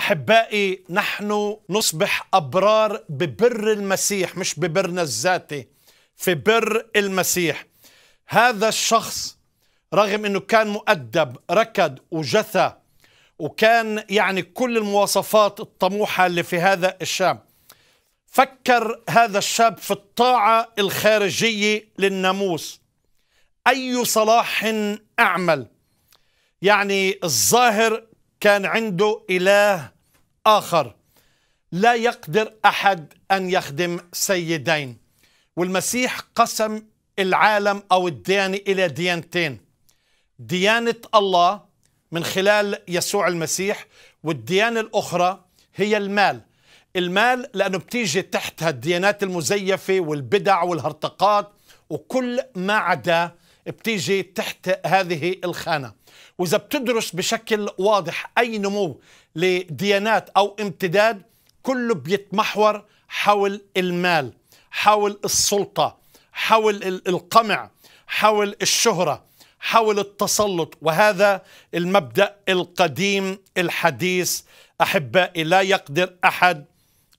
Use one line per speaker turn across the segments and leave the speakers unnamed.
احبائي نحن نصبح ابرار ببر المسيح مش ببرنا الذاتي في بر المسيح هذا الشخص رغم انه كان مؤدب ركد وجثى وكان يعني كل المواصفات الطموحه اللي في هذا الشاب فكر هذا الشاب في الطاعه الخارجيه للناموس اي صلاح اعمل يعني الظاهر كان عنده إله آخر لا يقدر أحد أن يخدم سيدين والمسيح قسم العالم أو الديانة إلى ديانتين ديانة الله من خلال يسوع المسيح والديانة الأخرى هي المال المال لأنه بتيجي تحتها الديانات المزيفة والبدع والهرطقات وكل ما عدا بتيجي تحت هذه الخانة وإذا بتدرس بشكل واضح أي نمو لديانات أو امتداد كله بيتمحور حول المال حول السلطة حول القمع حول الشهرة حول التسلط وهذا المبدأ القديم الحديث أحبائي لا يقدر أحد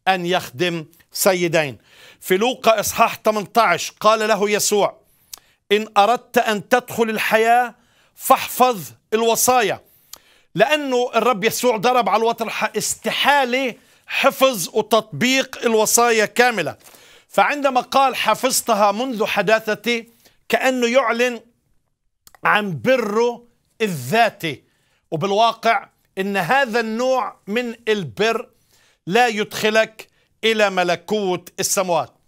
أن يخدم سيدين في لوقا إصحاح 18 قال له يسوع إن أردت أن تدخل الحياة فاحفظ الوصايا لأنه الرب يسوع ضرب على الوتر استحالة حفظ وتطبيق الوصايا كاملة فعندما قال حفظتها منذ حداثتي كأنه يعلن عن بره الذاتي وبالواقع ان هذا النوع من البر لا يدخلك الى ملكوت السموات